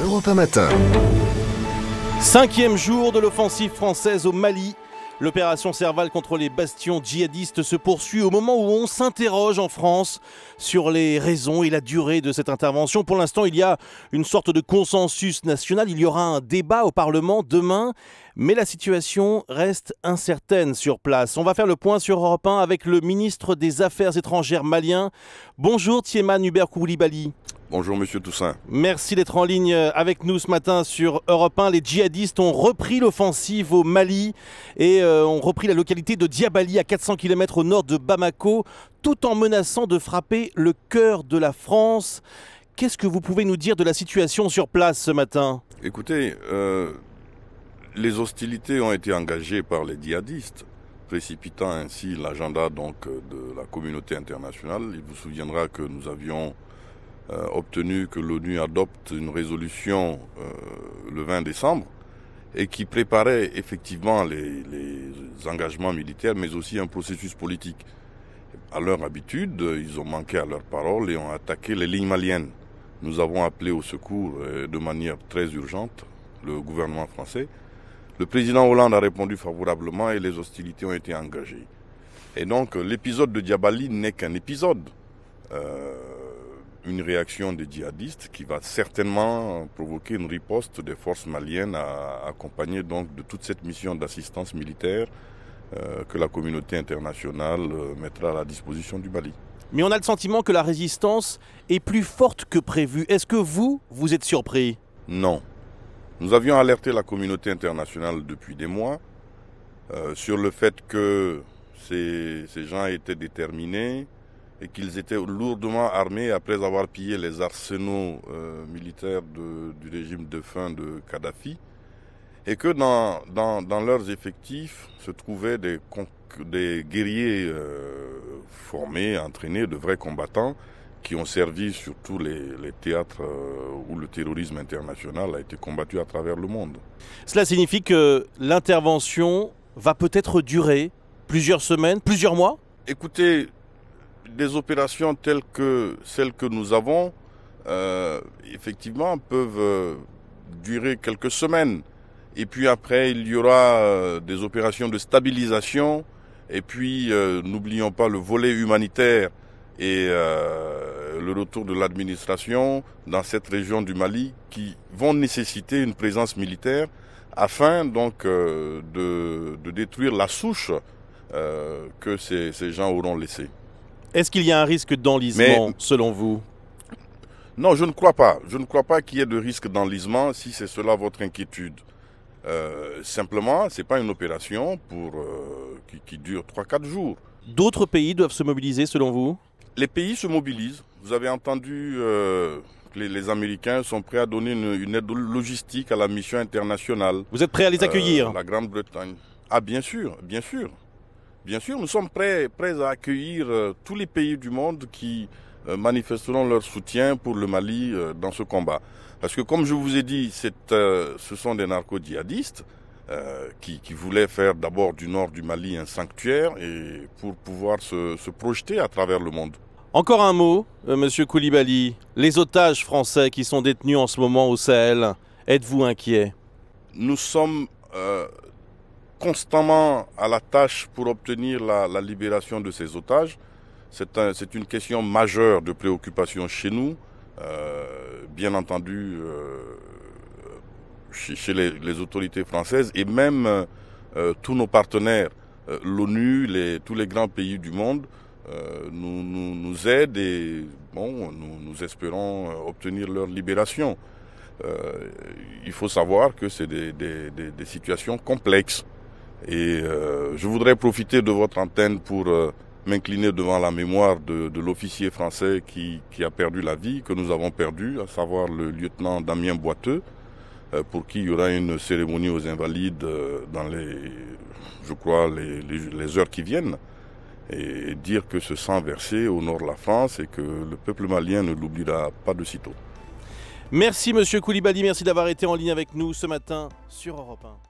Europe Matin. Cinquième jour de l'offensive française au Mali. L'opération Serval contre les bastions djihadistes se poursuit au moment où on s'interroge en France sur les raisons et la durée de cette intervention. Pour l'instant, il y a une sorte de consensus national. Il y aura un débat au Parlement demain, mais la situation reste incertaine sur place. On va faire le point sur Europe 1 avec le ministre des Affaires étrangères malien. Bonjour Thieman Hubert Koulibaly. Bonjour Monsieur Toussaint. Merci d'être en ligne euh, avec nous ce matin sur Europe 1. Les djihadistes ont repris l'offensive au Mali et euh, ont repris la localité de Diabali à 400 km au nord de Bamako tout en menaçant de frapper le cœur de la France. Qu'est-ce que vous pouvez nous dire de la situation sur place ce matin Écoutez, euh, les hostilités ont été engagées par les djihadistes précipitant ainsi l'agenda donc de la communauté internationale. Il vous souviendra que nous avions euh, obtenu que l'ONU adopte une résolution euh, le 20 décembre et qui préparait effectivement les, engagements militaires mais aussi un processus politique. À leur habitude, ils ont manqué à leur parole et ont attaqué les lignes maliennes. Nous avons appelé au secours euh, de manière très urgente le gouvernement français. Le président Hollande a répondu favorablement et les hostilités ont été engagées. Et donc l'épisode de Diabali n'est qu'un épisode une réaction des djihadistes qui va certainement provoquer une riposte des forces maliennes accompagnée donc de toute cette mission d'assistance militaire euh, que la communauté internationale euh, mettra à la disposition du Mali. Mais on a le sentiment que la résistance est plus forte que prévu. Est-ce que vous, vous êtes surpris Non. Nous avions alerté la communauté internationale depuis des mois euh, sur le fait que ces, ces gens étaient déterminés, et qu'ils étaient lourdement armés après avoir pillé les arsenaux euh, militaires du régime de fin de Kadhafi, et que dans, leurs effectifs se trouvaient des, guerriers euh, formés, entraînés, de vrais combattants, qui ont servi surtout tous les théâtres euh, où le terrorisme international a été combattu à travers le monde. Cela signifie que l'intervention va peut-être durer plusieurs semaines, plusieurs mois Écoutez, des opérations telles que celles que nous avons, euh, effectivement, peuvent euh, durer quelques semaines. Et puis après, il y aura euh, des opérations de stabilisation. Et puis, n'oublions pas le volet humanitaire et le retour de l'administration dans cette région du Mali qui vont nécessiter une présence militaire afin donc de, détruire la souche que ces gens auront laissée. Est-ce qu'il y a un risque d'enlisement, selon vous Non, je ne crois pas. Je ne crois pas qu'il y ait de risque d'enlisement si c'est cela votre inquiétude. Euh, simplement, ce n'est pas une opération pour, euh, qui, dure 3-4 jours. D'autres pays doivent se mobiliser, selon vous Les pays se mobilisent. Vous avez entendu euh, que les, Américains sont prêts à donner une, une, aide logistique à la mission internationale. Vous êtes prêts à les accueillir La Grande-Bretagne. Ah, bien sûr, bien sûr. Bien sûr, nous sommes prêts, à accueillir euh, tous les pays du monde qui euh, manifesteront leur soutien pour le Mali euh, dans ce combat. Parce que comme je vous ai dit, ce sont des narco-djihadistes qui, voulaient faire d'abord du nord du Mali un sanctuaire et pour pouvoir se, projeter à travers le monde. Encore un mot, M. Monsieur Koulibaly. Les otages français qui sont détenus en ce moment au Sahel, êtes-vous inquiet Nous sommes constamment à la tâche pour obtenir la, libération de ces otages. C'est une question majeure de préoccupation chez nous, euh, bien entendu euh, chez, les, autorités françaises et même euh, tous nos partenaires, l'ONU, tous les grands pays du monde nous, aident et bon, nous, espérons obtenir leur libération. il faut savoir que c'est des, des situations complexes. Et euh, je voudrais profiter de votre antenne pour euh, m'incliner devant la mémoire de, l'officier français qui, a perdu la vie, que nous avons perdu, à savoir le lieutenant Damien Boiteux, euh, pour qui il y aura une cérémonie aux Invalides dans les, je crois, les, heures qui viennent. Et, dire que ce sang versé honore la France et que le peuple malien ne l'oubliera pas de sitôt. Merci Monsieur Koulibaly, merci d'avoir été en ligne avec nous ce matin sur Europe 1.